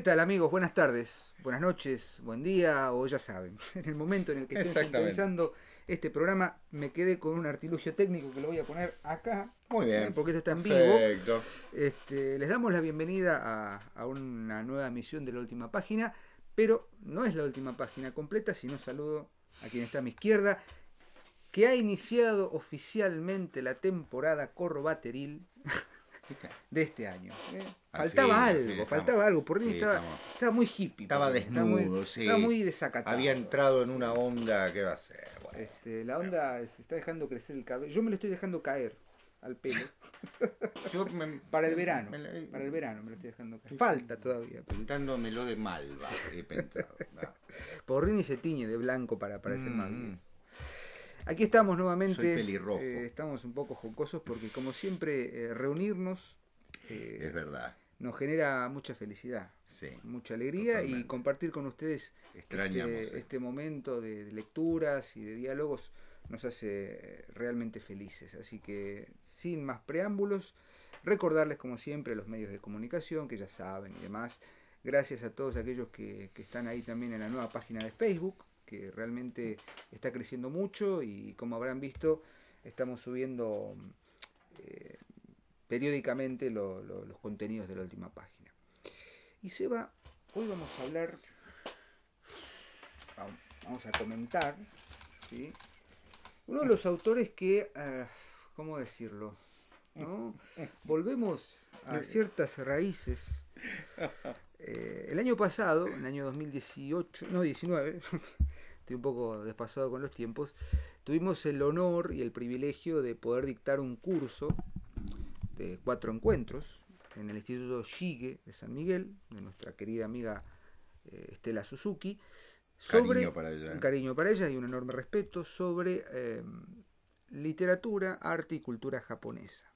¿Qué tal amigos? Buenas tardes, buenas noches, buen día o ya saben. En el momento en el que estén sintonizando este programa me quedé con un artilugio técnico que lo voy a poner acá. Muy bien. Porque esto está en vivo. Este, les damos la bienvenida a, a una nueva emisión de la última página, pero no es la última página completa, sino saludo a quien está a mi izquierda, que ha iniciado oficialmente la temporada corrobateril. de este año. Eh, ah, faltaba algo, faltaba algo. Por estaba, muy hippie. Estaba desnudo, estaba muy, desacatado. Había entrado en una onda, que va a ser? este, la onda se está dejando crecer el cabello. Yo me lo estoy dejando caer al pelo. para el verano. para el verano me lo estoy dejando caer. Falta todavía. Pintándomelo de malva. por Porrini se tiñe de blanco para parecer mm. Aquí estamos nuevamente. Eh, estamos un poco jocosos porque, como siempre, eh, reunirnos. Eh, es verdad. Nos genera mucha felicidad, mucha alegría y compartir con ustedes este, este, momento de, lecturas y de diálogos nos hace realmente felices. Así que, sin más preámbulos, recordarles como siempre los medios de comunicación que ya saben y demás. Gracias a todos aquellos que están ahí también en la nueva página de Facebook, que realmente está creciendo mucho y como habrán visto, estamos subiendo eh, periódicamente los contenidos de la última página. Y Seba, hoy vamos a hablar, vamos a comentar, uno de los autores que, ah, ¿cómo decirlo? Volvemos a eh. ciertas raíces Eh, el año pasado, en el año 2018, no 19, estoy un poco desfasado con los tiempos, tuvimos el honor y el privilegio de poder dictar un curso de cuatro encuentros en el Instituto Shige de San Miguel, de nuestra querida amiga eh, Estela Suzuki, sobre cariño para ella. ¿eh? un cariño para ella y un enorme respeto sobre literatura, arte y cultura japonesa.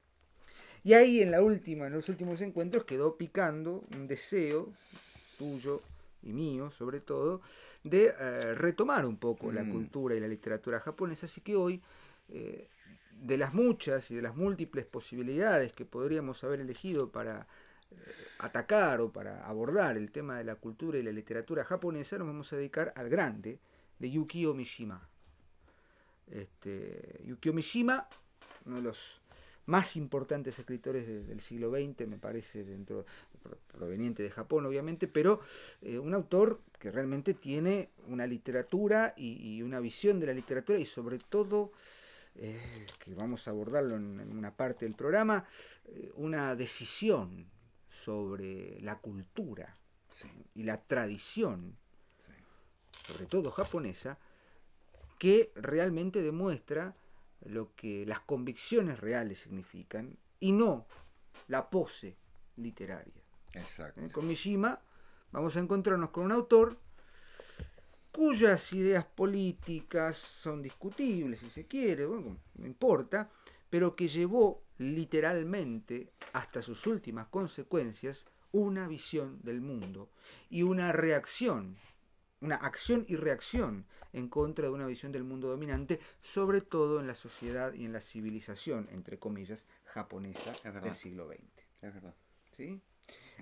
Y ahí en la última, en los últimos encuentros, quedó picando un deseo tuyo y mío, sobre todo, de eh, retomar un poco la mm. cultura y la literatura japonesa. Así que hoy, eh, de las muchas y de las múltiples posibilidades que podríamos haber elegido para eh, atacar o para abordar el tema de la cultura y la literatura japonesa, nos vamos a dedicar al grande de Yukio Mishima. Este, Yukio Mishima, no los más importantes escritores del siglo XX, me parece, dentro proveniente de Japón, obviamente, pero eh, un autor que realmente tiene una literatura y, una visión de la literatura y sobre todo, eh, que vamos a abordarlo en, una parte del programa, eh, una decisión sobre la cultura y la tradición, sobre todo japonesa, que realmente demuestra lo que las convicciones reales significan y no la pose literaria. Exacto. Con Mishima vamos a encontrarnos con un autor cuyas ideas políticas son discutibles, si se quiere, bueno, no importa, pero que llevó literalmente hasta sus últimas consecuencias una visión del mundo y una reacción una acción y reacción en contra de una visión del mundo dominante, sobre todo en la sociedad y en la civilización, entre comillas, japonesa del siglo XX.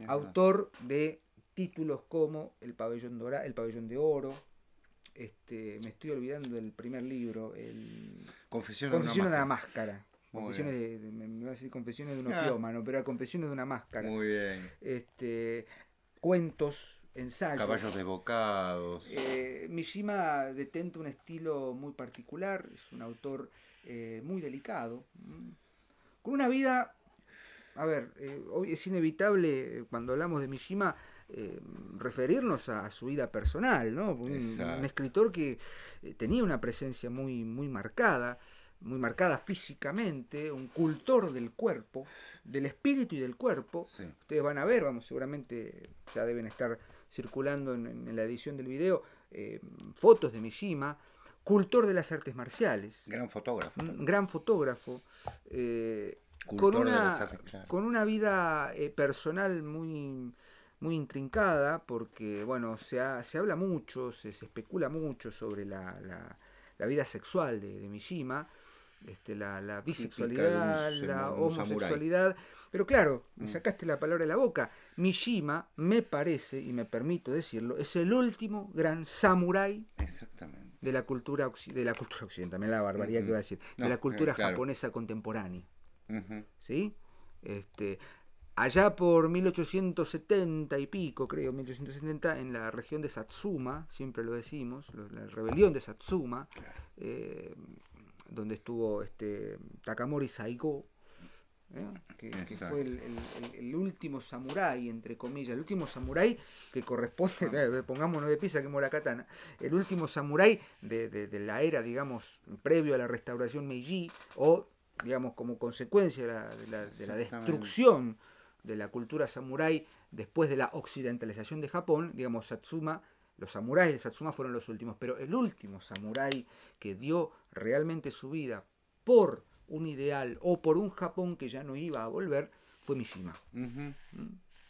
Autor de títulos como El pabellón, Dora, el pabellón de oro, este, me estoy olvidando del primer libro, Confesiones de una máscara. Confesiones de, me confesiones de un ah. opiómano pero confesiones de una máscara. Muy bien. Este, cuentos, Caballos de bocados. Eh, Mishima detenta un estilo muy particular, es un autor eh, muy delicado, mm. con una vida, a ver, eh, hoy es inevitable cuando hablamos de Mishima referirnos a, su vida personal, ¿no? Un, escritor que tenía una presencia muy, muy marcada muy marcada físicamente, un cultor del cuerpo, del espíritu y del cuerpo. Ustedes van a ver, vamos, seguramente ya deben estar circulando en, la edición del video, eh, fotos de Mishima, cultor de las artes marciales. Gran fotógrafo. gran fotógrafo. Eh, con, una, con una vida eh, personal muy, muy intrincada, porque bueno, se, se habla mucho, se, especula mucho sobre la, vida sexual de, de Mishima. Este, la, bisexualidad, la homosexualidad. Pero claro, me mm. sacaste la palabra de la boca. Mishima, me parece, y me permito decirlo, es el último gran samurái de la cultura, de la cultura occidental, me la barbaridad que iba a decir, de la eh, cultura japonesa contemporánea. ¿Sí? Este, allá por 1870 y pico, creo, 1870, en la región de Satsuma, siempre lo decimos, la rebelión de Satsuma, eh, donde estuvo este, Takamori Saigo, ¿eh? que, fue el, último samurái, entre comillas, el último samurái que corresponde, eh, pongámonos de pisa que mora katana, el último samurái de, la era, digamos, previo a la restauración Meiji, o, digamos, como consecuencia de la, de la destrucción de la cultura samurái después de la occidentalización de Japón, digamos, Satsuma los samuráis de Satsuma fueron los últimos, pero el último samurái que dio realmente su vida por un ideal o por un Japón que ya no iba a volver fue Mishima. Mm,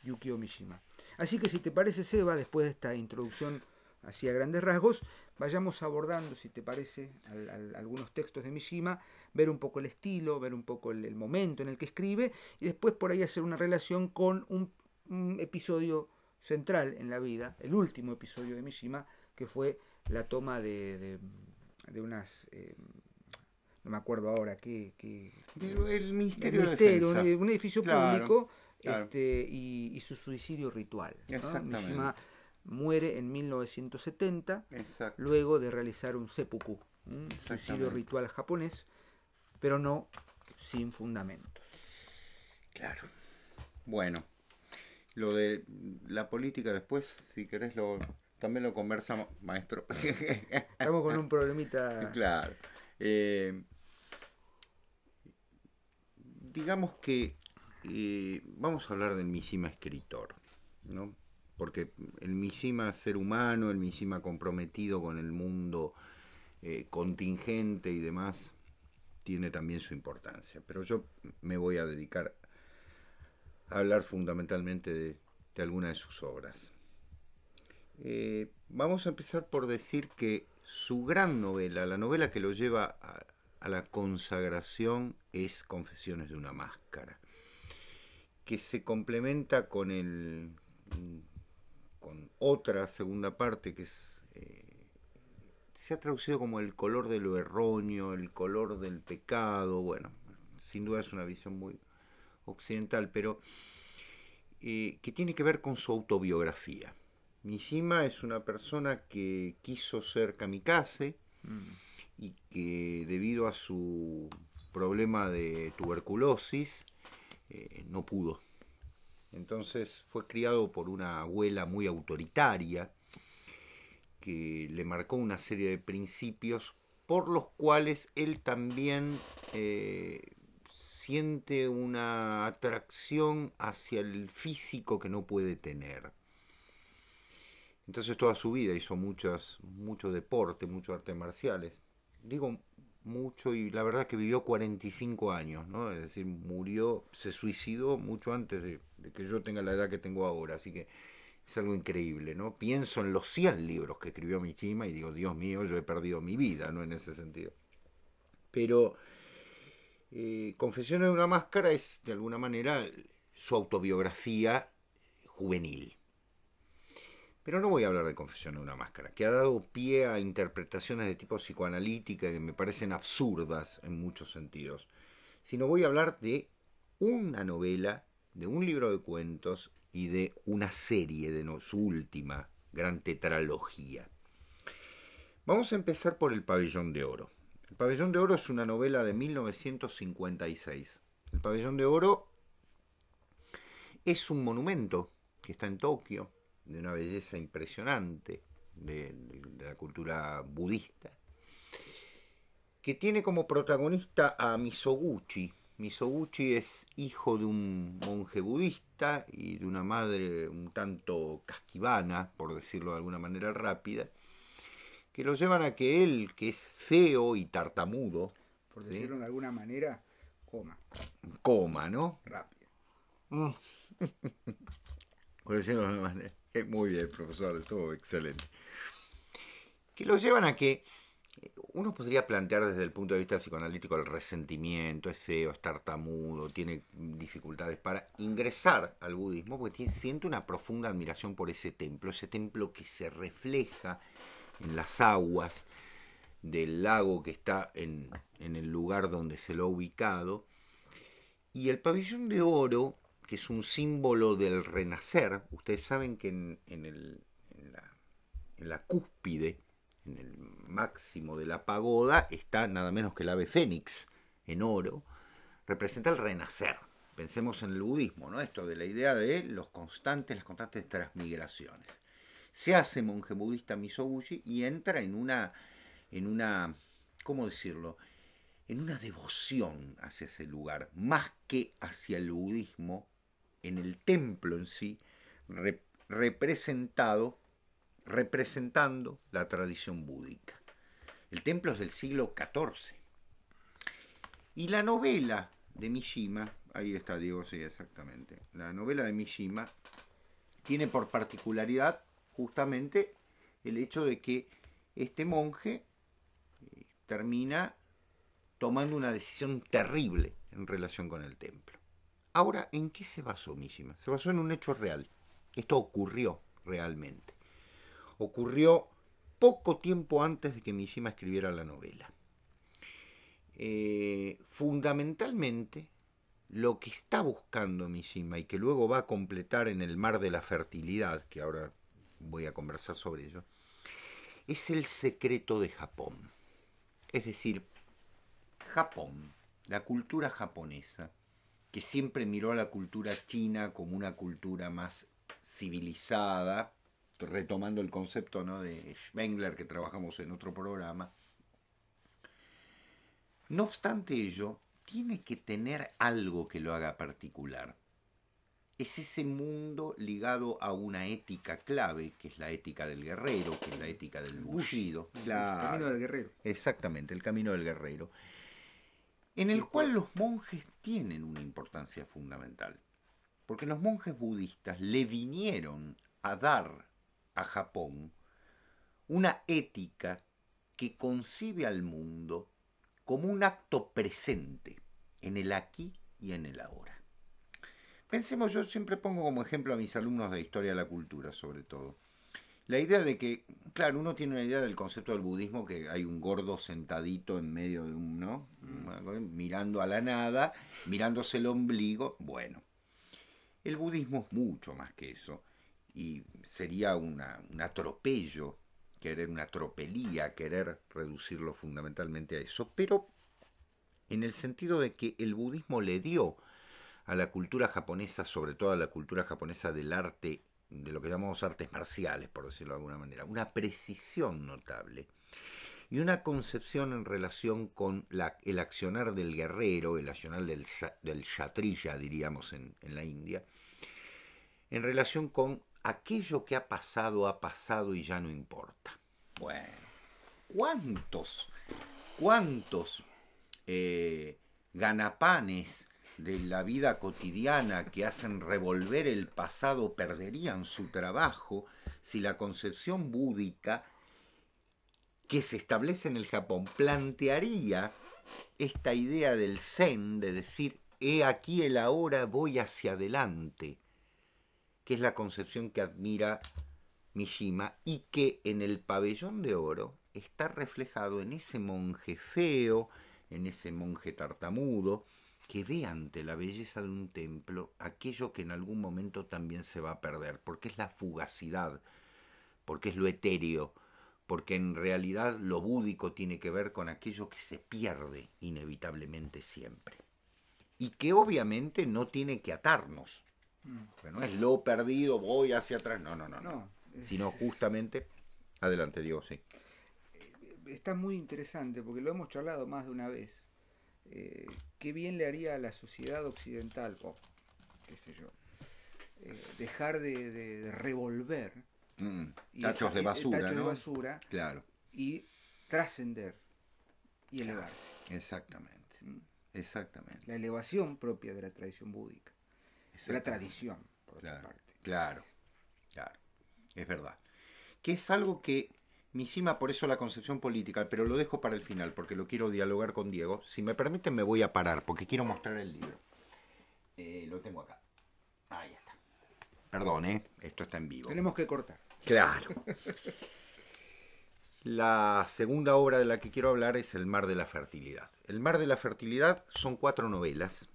Yukio Mishima. Así que si te parece, Seba, después de esta introducción así a grandes rasgos, vayamos abordando, si te parece, algunos textos de Mishima, ver un poco el estilo, ver un poco el, momento en el que escribe y después por ahí hacer una relación con un episodio central en la vida, el último episodio de Mishima, que fue la toma de, de, unas... Eh, no me acuerdo ahora qué... el Ministerio, de un, edificio público este, y, su suicidio ritual. Mishima muere en 1970, luego de realizar un seppuku, un suicidio ritual japonés, pero no sin fundamentos. Claro. Bueno, lo de la política después, si querés, lo también lo conversamos, maestro. Estamos con un problemita. Claro. Eh, digamos que eh, vamos a hablar del Mishima escritor, ¿no? Porque el Mishima ser humano, el Mishima comprometido con el mundo eh, contingente y demás, tiene también su importancia. Pero yo me voy a dedicar hablar fundamentalmente de, alguna de sus obras. Eh, vamos a empezar por decir que su gran novela, la novela que lo lleva a, la consagración, es Confesiones de una Máscara, que se complementa con, el, con otra segunda parte que es... Eh, se ha traducido como el color de lo erróneo, el color del pecado, bueno, sin duda es una visión muy occidental, pero eh, que tiene que ver con su autobiografía. Mishima es una persona que quiso ser kamikaze mm. y que debido a su problema de tuberculosis eh, no pudo. Entonces fue criado por una abuela muy autoritaria que le marcó una serie de principios por los cuales él también eh, siente una atracción hacia el físico que no puede tener. Entonces toda su vida hizo muchas, mucho deporte, mucho artes marciales. Digo mucho y la verdad es que vivió 45 años, ¿no? Es decir, murió, se suicidó mucho antes de, que yo tenga la edad que tengo ahora. Así que es algo increíble, ¿no? Pienso en los 100 libros que escribió Michima y digo, Dios mío, yo he perdido mi vida, ¿no? En ese sentido. Pero Confesión eh, Confesiones de una máscara es, de alguna manera, su autobiografía juvenil. Pero no voy a hablar de Confesión de una máscara, que ha dado pie a interpretaciones de tipo psicoanalítica que me parecen absurdas en muchos sentidos, sino voy a hablar de una novela, de un libro de cuentos y de una serie de su última gran tetralogía. Vamos a empezar por El Pabellón de Oro. El Pabellón de Oro es una novela de 1956. El Pabellón de Oro es un monumento que está en Tokio, de una belleza impresionante, de, la cultura budista, que tiene como protagonista a Misoguchi. Misoguchi es hijo de un monje budista y de una madre un tanto casquivana, por decirlo de alguna manera rápida, que lo llevan a que él, que es feo y tartamudo, por decirlo de alguna manera, coma. Coma, ¿no? Rápido. Mm. por decirlo de alguna manera. Eh, muy bien, profesor, estuvo excelente. Que lo llevan a que eh, uno podría plantear desde el punto de vista psicoanalítico el resentimiento, es feo, es tartamudo, tiene dificultades para ingresar al budismo, porque siente una profunda admiración por ese templo, ese templo que se refleja en las aguas del lago que está en, el lugar donde se lo ha ubicado. Y el pabellón de oro, que es un símbolo del renacer, ustedes saben que en, en, la, cúspide, en el máximo de la pagoda, está nada menos que el ave fénix en oro, representa el renacer. Pensemos en el budismo, ¿no? Esto de la idea de los constantes, las constantes transmigraciones se hace monje budista Misoguchi y entra en una, en una, ¿cómo decirlo? En una devoción hacia ese lugar, más que hacia el budismo, en el templo en sí, representado, representando la tradición búdica. El templo es del siglo XIV. Y la novela de Mishima, ahí está Diego, sí, exactamente. La novela de Mishima tiene por particularidad justamente el hecho de que este monje eh, termina tomando una decisión terrible en relación con el templo. Ahora, ¿en qué se basó Mishima? Se basó en un hecho real. Esto ocurrió realmente. Ocurrió poco tiempo antes de que Mishima escribiera la novela. Eh, fundamentalmente, lo que está buscando Mishima y que luego va a completar en el mar de la fertilidad, que ahora voy a conversar sobre ello, es el secreto de Japón. Es decir, Japón, la cultura japonesa, que siempre miró a la cultura china como una cultura más civilizada, retomando el concepto de Spengler que trabajamos en otro programa, no obstante ello, tiene que tener algo que lo haga particular es ese mundo ligado a una ética clave, que es la ética del guerrero, que es la ética del bullido. El camino del guerrero. Exactamente, el camino del guerrero. En el cual los monjes tienen una importancia fundamental. Porque los monjes budistas le vinieron a dar a Japón una ética que concibe al mundo como un acto presente en el aquí y en el ahora. Pensemos, yo siempre pongo como ejemplo a mis alumnos de historia de la cultura, sobre todo. La idea de que, claro, uno tiene una idea del concepto del budismo que hay un gordo sentadito en medio de un, mm. Mirando a la nada, mirándose el ombligo. Bueno, el budismo es mucho más que eso y sería una, un atropello, querer una tropelía, querer reducirlo fundamentalmente a eso, pero en el sentido de que el budismo le dio a la cultura japonesa, sobre todo a la cultura japonesa del arte, de lo que llamamos artes marciales, por decirlo de alguna manera, una precisión notable y una concepción en relación con el accionar del guerrero, el accionar del, del diríamos en, la India, en relación con aquello que ha pasado, ha pasado y ya no importa. Bueno, ¿cuántos, cuántos eh, ganapanes de la vida cotidiana que hacen revolver el pasado perderían su trabajo si la concepción búdica que se establece en el Japón plantearía esta idea del zen, de decir, he aquí el ahora, voy hacia adelante, que es la concepción que admira Mishima y que en el pabellón de oro está reflejado en ese monje feo, en ese monje tartamudo, que dé ante la belleza de un templo aquello que en algún momento también se va a perder, porque es la fugacidad, porque es lo etéreo, porque en realidad lo búdico tiene que ver con aquello que se pierde inevitablemente siempre. Y que obviamente no tiene que atarnos. Mm. no es lo perdido, voy hacia atrás. No, no, no. no. Sino justamente. Adelante, Diego, sí. Eh, eh, está muy interesante porque lo hemos charlado más de una vez. Eh, qué bien le haría a la sociedad occidental, eh, dejar de, revolver mm, tachos de basura, claro. y trascender y elevarse. Exactamente, ¿Mm? exactamente. La elevación propia de la tradición búdica, de la tradición, por claro. parte. Claro, claro, es verdad. Que es algo que cima por eso la concepción política, pero lo dejo para el final porque lo quiero dialogar con Diego. Si me permiten, me voy a parar porque quiero mostrar el libro. Eh, lo tengo acá. Ahí está. Perdón, ¿eh? esto está en vivo. Tenemos que cortar. Claro. La segunda obra de la que quiero hablar es El mar de la fertilidad. El mar de la fertilidad son cuatro novelas,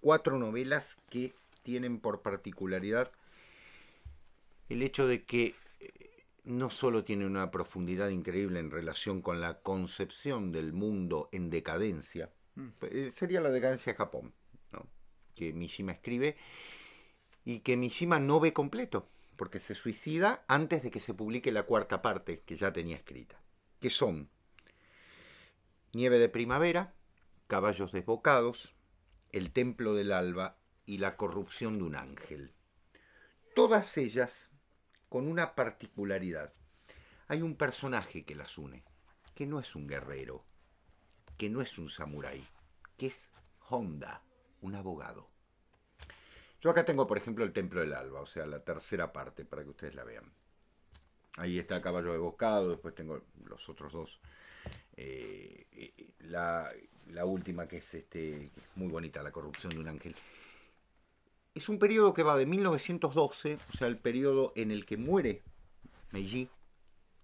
cuatro novelas que tienen por particularidad el hecho de que no solo tiene una profundidad increíble en relación con la concepción del mundo en decadencia, mm. eh, sería la decadencia de Japón, que Mishima escribe y que Mishima no ve completo, porque se suicida antes de que se publique la cuarta parte que ya tenía escrita, que son Nieve de Primavera, Caballos Desbocados, El Templo del Alba y La Corrupción de un Ángel. Todas ellas con una particularidad. Hay un personaje que las une, que no es un guerrero, que no es un samurái, que es Honda, un abogado. Yo acá tengo, por ejemplo, el Templo del Alba, o sea, la tercera parte, para que ustedes la vean. Ahí está Caballo de Bocado, después tengo los otros dos. Eh, eh, la, última que es, este, que es muy bonita, La corrupción de un ángel es un periodo que va de 1912, o sea, el periodo en el que muere Meiji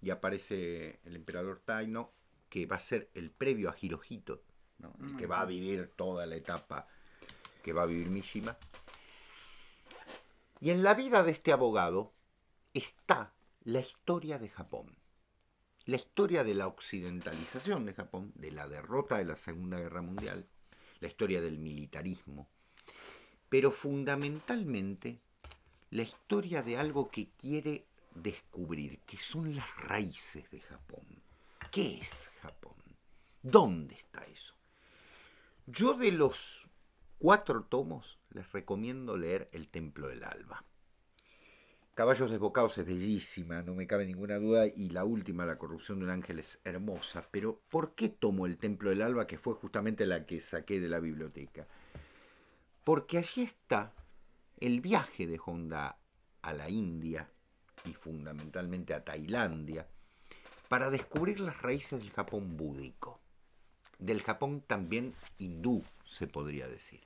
y aparece el emperador Taino, que va a ser el previo a Hirohito, que va a vivir toda la etapa que va a vivir Mishima. Y en la vida de este abogado está la historia de Japón, la historia de la occidentalización de Japón, de la derrota de la Segunda Guerra Mundial, la historia del militarismo, pero fundamentalmente la historia de algo que quiere descubrir, que son las raíces de Japón. ¿Qué es Japón? ¿Dónde está eso? Yo de los cuatro tomos les recomiendo leer El Templo del Alba. Caballos desbocados es bellísima, no me cabe ninguna duda, y la última, La corrupción de un ángel, es hermosa, pero ¿por qué tomo el Templo del Alba, que fue justamente la que saqué de la biblioteca? Porque allí está el viaje de Honda a la India y fundamentalmente a Tailandia para descubrir las raíces del Japón búdico, del Japón también hindú, se podría decir.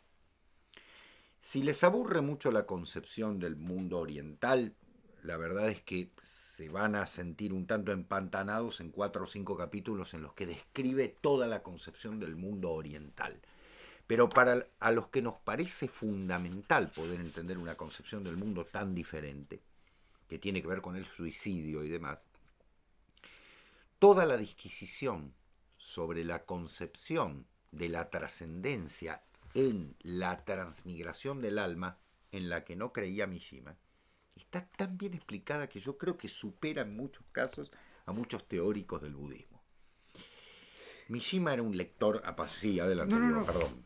Si les aburre mucho la concepción del mundo oriental, la verdad es que se van a sentir un tanto empantanados en cuatro o cinco capítulos en los que describe toda la concepción del mundo oriental. Pero para a los que nos parece fundamental poder entender una concepción del mundo tan diferente, que tiene que ver con el suicidio y demás, toda la disquisición sobre la concepción de la trascendencia en la transmigración del alma en la que no creía Mishima, está tan bien explicada que yo creo que supera en muchos casos a muchos teóricos del budismo. Mishima era un lector apasionado. Sí, adelante, perdón.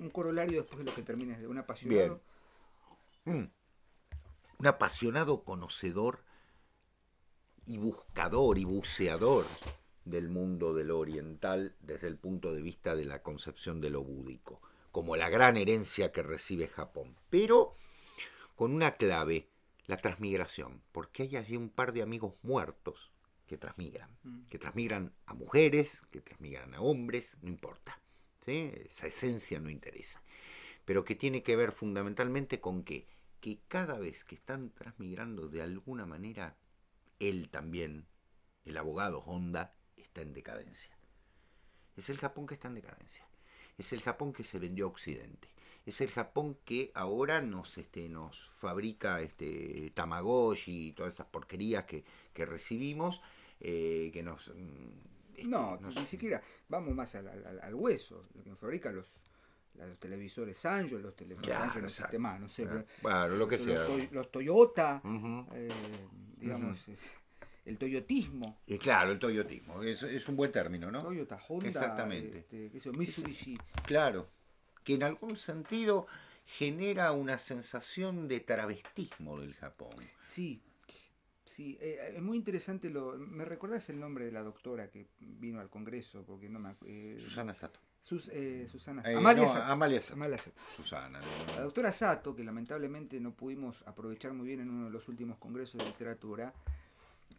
Un corolario después de lo que termines, de un apasionado. Mm. Un apasionado conocedor y buscador y buceador del mundo de lo oriental desde el punto de vista de la concepción de lo búdico, como la gran herencia que recibe Japón, pero con una clave, la transmigración, porque hay allí un par de amigos muertos que transmigran, mm. que transmigran a mujeres, que transmigran a hombres, no importa. Esa esencia no interesa. Pero que tiene que ver fundamentalmente con que, que cada vez que están transmigrando de alguna manera, él también, el abogado Honda, está en decadencia. Es el Japón que está en decadencia. Es el Japón que se vendió a Occidente es el Japón que ahora nos, este, nos fabrica este, Tamagotchi y todas esas porquerías que, que recibimos eh, que nos... Mm, este, no, ni siquiera, vamos más al, hueso, lo que fabrican los, los televisores Sanjo, los televisores claro, los sistemas, no sé. bueno, lo que los, sea. los Toyota, eh, digamos, el toyotismo. Y claro, el toyotismo, es, un buen término, ¿no? Toyota, Honda, Exactamente. Este, Mitsubishi. claro, que en algún sentido genera una sensación de travestismo del Japón. Sí. Sí, eh, eh, es muy interesante lo. ¿Me recordás el nombre de la doctora que vino al Congreso? Porque no me eh, Susana Sato. Susana. Amalia, Sato. Amalia, Sato. Susana. La doctora Sato, que lamentablemente no pudimos aprovechar muy bien en uno de los últimos congresos de literatura,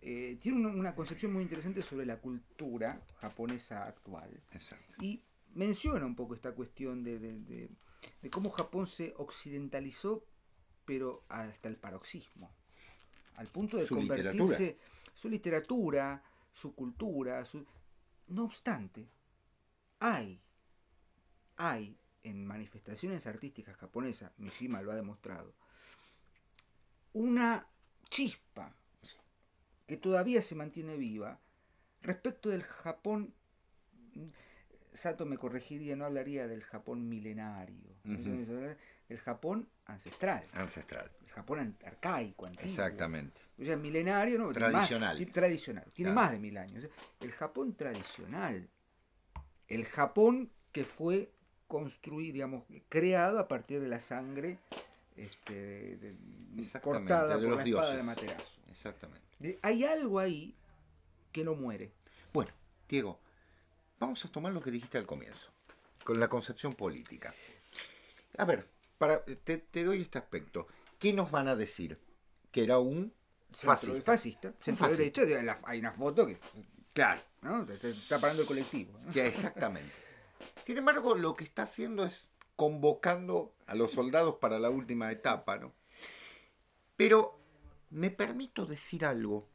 tiene una, concepción muy interesante sobre la cultura japonesa actual. Exacto. Y menciona un poco esta cuestión de cómo Japón se occidentalizó, pero hasta el paroxismo al punto de convertirse su literatura, su cultura, No obstante, hay, hay en manifestaciones artísticas japonesas, Mishima lo ha demostrado, una chispa que todavía se mantiene viva respecto del Japón. Sato me corregiría, no hablaría del Japón milenario, el Japón ancestral. Ancestral. Japón arcaico, Exactamente. O sea, milenario, no, tradicional. tradicional. Tiene más de mil años. El Japón tradicional. El Japón que fue construido, digamos, creado a partir de la sangre este, cortada de por los la de materazo. Exactamente. Hay algo ahí que no muere. Bueno, Diego, vamos a tomar lo que dijiste al comienzo, con la concepción política. A ver, para, te doy este aspecto. ¿qué nos van a decir? Que era un fascista. fascista, hay una foto que, claro, está parando el colectivo. Ya, exactamente. Sin embargo, lo que está haciendo es convocando a los soldados para la última etapa, ¿no? Pero me permito decir algo,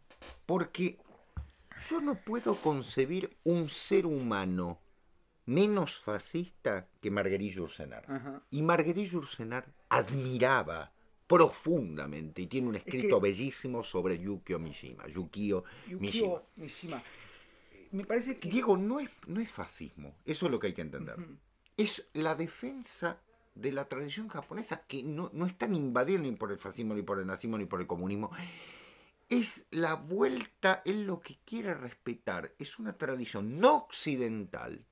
porque yo no puedo concebir un ser humano menos fascista que Marguerite Ursenar. Y Marguerite Ursenar admiraba profundamente y tiene un escrito bellísimo sobre Yukio Mishima. Yukio, Mishima. Eh, me parece que... Diego, no es, no es fascismo, eso es lo que hay que entender. Es la defensa de la tradición japonesa que no, no tan invadida ni por el fascismo, ni por el nazismo, ni por el comunismo. Es la vuelta, él lo que quiere respetar es una tradición no occidental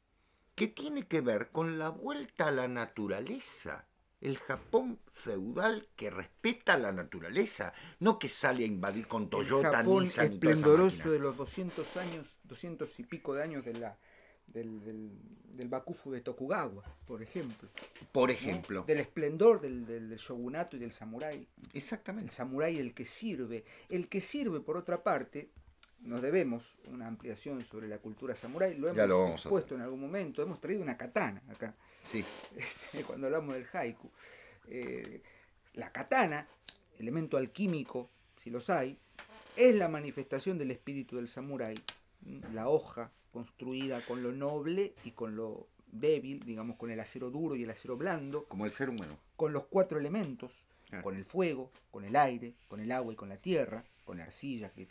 que tiene que ver con la vuelta a la naturaleza el Japón feudal que respeta la naturaleza, no que sale a invadir con Toyota, el Japón esplendoroso de los 200 años, 200 y pico de años de la, del, Bakufu de Tokugawa, por ejemplo. Por ejemplo. Del esplendor del, del, shogunato y del samurái. Exactamente. El samurái el que sirve. El que sirve, por otra parte, nos debemos una ampliación sobre la cultura samurái. Lo hemos puesto expuesto en algún momento. Hemos traído una katana acá. Sí. Cuando hablamos del haiku. Eh, la katana, elemento alquímico, si los hay, es la manifestación del espíritu del samurái. La hoja construida con lo noble y con lo débil, digamos, con el acero duro y el acero blando. Como el ser humano. Con los cuatro elementos, ah. con el fuego, con el aire, con el agua y con la tierra, con la arcilla. Que,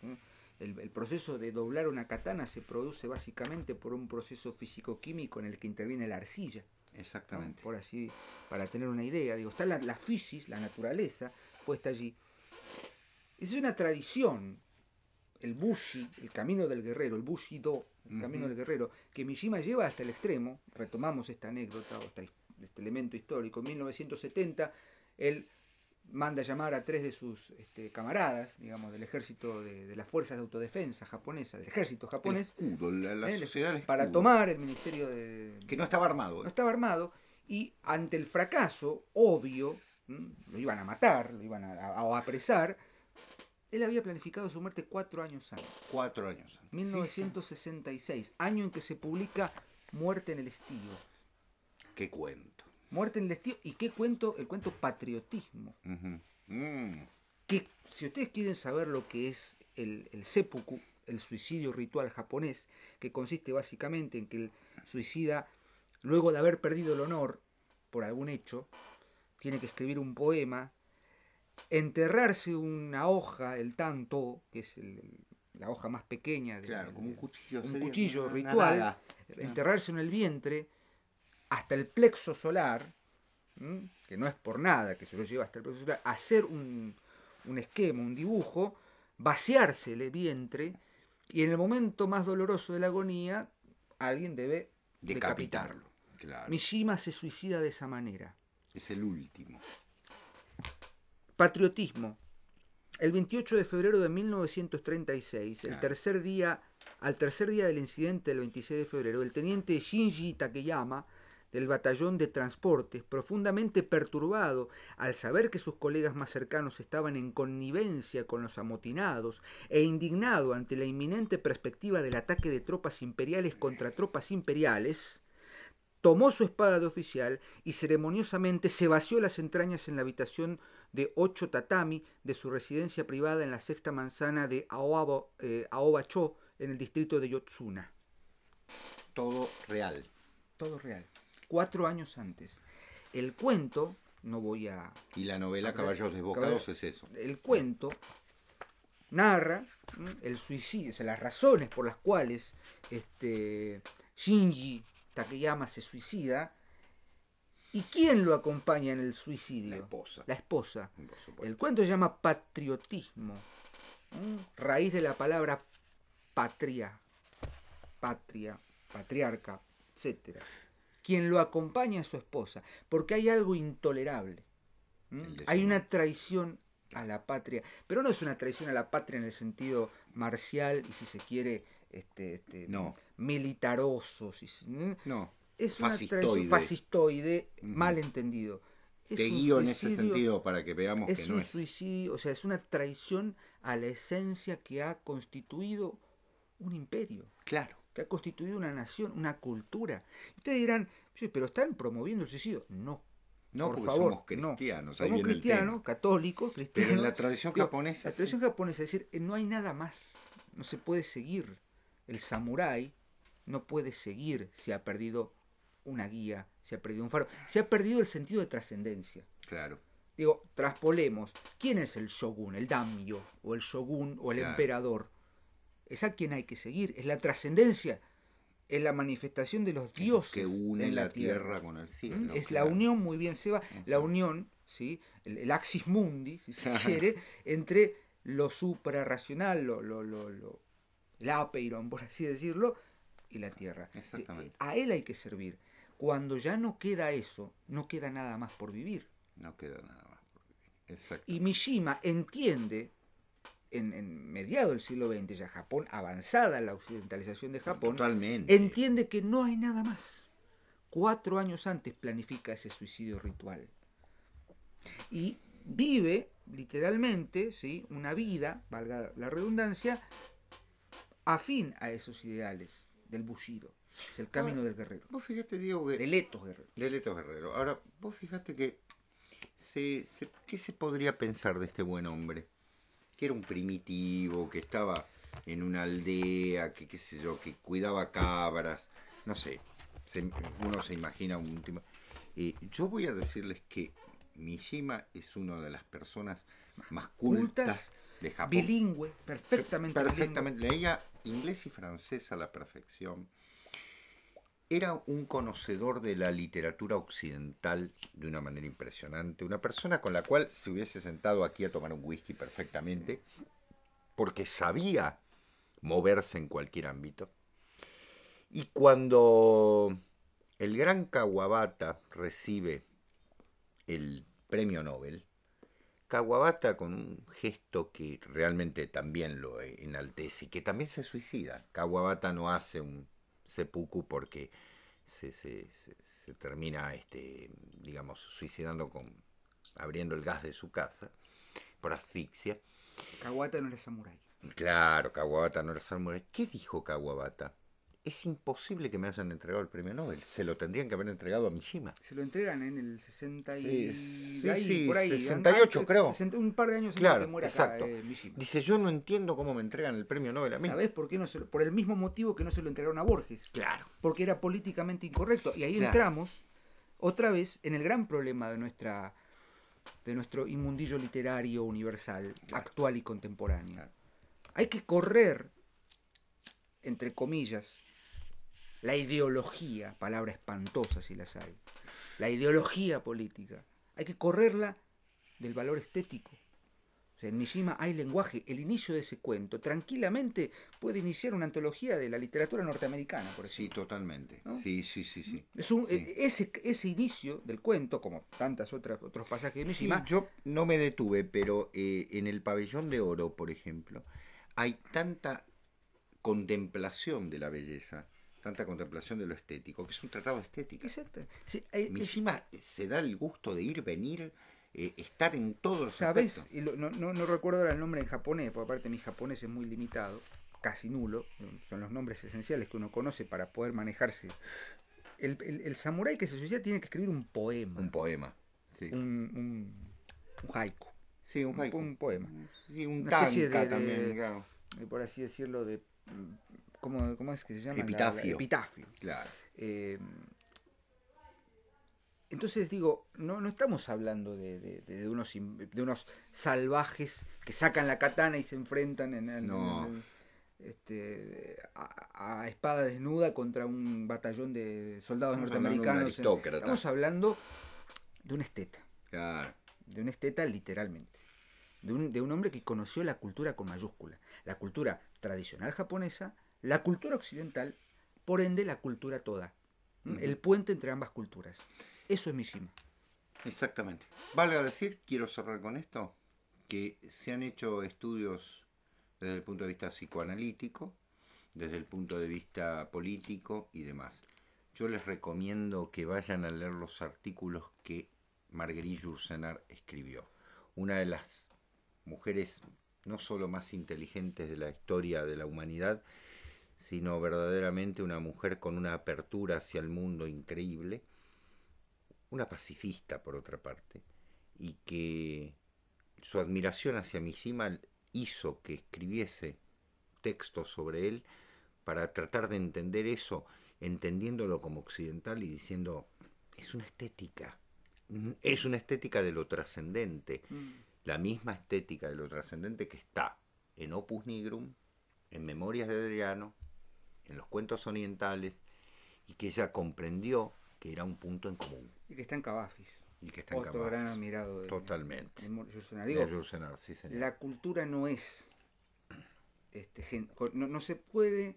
el, proceso de doblar una katana se produce básicamente por un proceso físico-químico en el que interviene la arcilla. Exactamente. Por así, para tener una idea, digo, está la, la la naturaleza, puesta allí. Es una tradición, el bushi, el camino del guerrero, el bushido, el camino del guerrero, que Mishima lleva hasta el extremo, retomamos esta anécdota este, este elemento histórico, en 1970 el manda llamar a tres de sus este, camaradas, digamos, del ejército de, las fuerzas de autodefensa japonesa, del ejército japonés, ¿Eh? para tomar el ministerio de... Que no estaba armado. ¿eh? No estaba armado y ante el fracaso, obvio, lo iban a matar, lo iban a, apresar, él había planificado su muerte cuatro años antes. Cuatro años antes. 1966, año en que se publica Muerte en el Estilo. Qué cuento. Muerte en el Estío y qué cuento, el cuento Patriotismo. Que si ustedes quieren saber lo que es el, el seppuku, el suicidio ritual japonés, que consiste básicamente en que el suicida, luego de haber perdido el honor por algún hecho, tiene que escribir un poema, enterrarse una hoja, el tanto, que es la hoja más pequeña, de, como un cuchillo, ritual, enterrarse en el vientre, hasta el plexo solar, que no es por nada que se lo lleva hasta el plexo solar, hacer un, esquema, un dibujo, vaciarse el vientre y en el momento más doloroso de la agonía alguien debe decapitarlo. Mishima se suicida de esa manera. Es el último. Patriotismo. El 28 de febrero de 1936, el tercer día, al tercer día del incidente del 26 de febrero, el teniente Shinji Takeyama del batallón de transportes, profundamente perturbado al saber que sus colegas más cercanos estaban en connivencia con los amotinados e indignado ante la inminente perspectiva del ataque de tropas imperiales contra tropas imperiales, tomó su espada de oficial y ceremoniosamente se vació las entrañas en la habitación de ocho tatami de su residencia privada en la sexta manzana de eh, Aobacho, en el distrito de Yotsuna. Todo real. Todo real cuatro años antes. El cuento, no voy a... Y la novela Caballos Desbocados es eso. El cuento narra el suicidio, o sea, las razones por las cuales este, Shinji Takeyama se suicida. ¿Y quién lo acompaña en el suicidio? La esposa. La esposa. El cuento se llama patriotismo, raíz de la palabra patria, patria, patriarca, etcétera. Quien lo acompaña a su esposa, porque hay algo intolerable. Hay una traición a la patria, pero no es una traición a la patria en el sentido marcial y si se quiere este, este, militaroso, no, es una traición fascistoide, Mal entendido malentendido. Es Te guío en ese sentido para que veamos que no un es. suicidio, o sea, es una traición a la esencia que ha constituido un imperio. Claro que ha constituido una nación, una cultura. Ustedes dirán, pero están promoviendo el suicidio. No. No, por favor, somos cristianos. No. Somos cristianos, católicos, cristianos. Pero en la tradición japonesa. La tradición japonesa, es decir, eh, no hay nada más. No se puede seguir. El samurái no puede seguir si ha perdido una guía, si ha perdido un faro, si ha perdido el sentido de trascendencia. Claro. Digo, traspolemos. ¿Quién es el shogun, el damio, o el shogun, o el emperador? es a quien hay que seguir, es la trascendencia, es la manifestación de los dioses. Que une la, tierra. con el cielo. ¿Mm? Es la unión, muy bien se va, la unión, ¿sí? el, axis mundi, si se quiere, entre lo suprarracional, lo, lo, lo, lo, el apeiron, por así decirlo, y la tierra. Exactamente. A él hay que servir. Cuando ya no queda eso, no queda nada más por vivir. No queda nada más por vivir. Y Mishima entiende en, en mediados del siglo XX, ya Japón, avanzada la occidentalización de Japón, entiende que no hay nada más. Cuatro años antes planifica ese suicidio ritual. Y vive, literalmente, ¿sí? una vida, valga la redundancia, afín a esos ideales del Bushido. Es el camino del guerrero. Vos fijaste, Diego, Del guerrero. Del guerrero. Ahora, vos fijaste que... se, ¿Qué se podría pensar de este buen hombre? que era un primitivo, que estaba en una aldea, que qué sé yo, que cuidaba cabras, no sé, uno se imagina un último. Eh, yo voy a decirles que Mishima es una de las personas más cultas, de Japón. Bilingüe, perfectamente. Perfectamente, leía inglés y francés a la perfección era un conocedor de la literatura occidental de una manera impresionante, una persona con la cual se hubiese sentado aquí a tomar un whisky perfectamente, porque sabía moverse en cualquier ámbito. Y cuando el gran Kawabata recibe el premio Nobel, Kawabata con un gesto que realmente también lo enaltece y que también se suicida. Kawabata no hace un seppuku porque se, termina, este, digamos, suicidando con abriendo el gas de su casa por asfixia. Kawabata no era samurái. Claro, Kawabata no era samurái. ¿Qué dijo Kawabata? es imposible que me hayan entregado el premio Nobel. Se lo tendrían que haber entregado a Mishima. Se lo entregan en el 60 Sí, por ahí, 68 creo. un par de años antes de que muera eh, Mishima. Dice, yo no entiendo cómo me entregan el premio Nobel a mí. ¿Sabés por qué no se lo, Por el mismo motivo que no se lo entregaron a Borges. Claro. Porque era políticamente incorrecto. Y ahí entramos otra vez en el gran problema de nuestra de nuestro inmundillo literario universal, actual y contemporáneo. Hay que correr, entre comillas, la ideología, palabra espantosa si las hay, la ideología política, hay que correrla del valor estético. en Mishima hay lenguaje. El inicio de ese cuento tranquilamente puede iniciar una antología de la literatura norteamericana, por ejemplo. Sí, totalmente. Sí, sí, sí, sí. Mm. E, ese, inicio del cuento, como tantas otras otros pasajes de Mishima. yo no me detuve, pero eh, en el pabellón de oro, por ejemplo, hay tanta contemplación de la belleza tanta contemplación de lo estético, que es un tratado estético. Exacto. se da el gusto de ir, venir, eh, estar en todos los ¿Sabes? Y no, recuerdo ahora el nombre en japonés, porque aparte mi japonés es muy limitado, casi nulo, son los nombres esenciales que uno conoce para poder manejarse. El, el, samurái que se suicida tiene que escribir un poema. Un poema, Un, haiku. Sí, un haiku. Un, poema. Sí, un tanka también, claro. Por así decirlo, de ¿cómo, es que se llama? Epitafio. epitafio. Claro. Eh, entonces digo, no, no estamos hablando de, de, unos, de unos salvajes que sacan la katana y se enfrentan en este, a, espada desnuda contra un batallón de soldados norteamericanos. estamos hablando de un esteta. De un esteta literalmente. De un, de un hombre que conoció la cultura con mayúscula. La cultura tradicional japonesa, la cultura occidental, por ende la cultura toda, el puente entre ambas culturas. Eso es Mishima. Exactamente. Vale decir, quiero cerrar con esto, que se han hecho estudios desde el punto de vista psicoanalítico, desde el punto de vista político y demás. Yo les recomiendo que vayan a leer los artículos que Marguerite Yourcenar escribió. Una de las mujeres no solo más inteligentes de la historia de la humanidad, sino verdaderamente una mujer con una apertura hacia el mundo increíble, una pacifista por otra parte, y que su admiración hacia Mishima hizo que escribiese textos sobre él para tratar de entender eso, entendiéndolo como occidental y diciendo, es una estética, mm, es una estética de lo trascendente, mm. la misma estética de lo trascendente que está en Opus Nigrum, en Memorias de Adriano, en los cuentos orientales y que ella comprendió que era un punto en común. Y que está en Cavafis. Y que está en Otro gran admirado Totalmente. La cultura no es. Este, no, se puede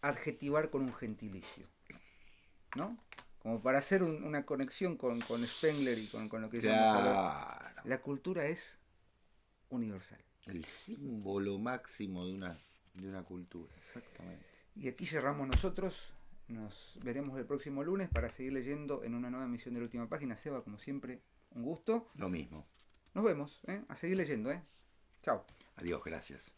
adjetivar con un gentilicio. ¿No? Como para hacer una conexión con, Spengler y con, lo que claro. La cultura es universal. El símbolo máximo de una, de una cultura. Exactamente. Y aquí cerramos nosotros. Nos veremos el próximo lunes para seguir leyendo en una nueva emisión de la última página. Seba, como siempre, un gusto. Lo mismo. Nos vemos, ¿eh? a seguir leyendo. ¿eh? Chao. Adiós, gracias.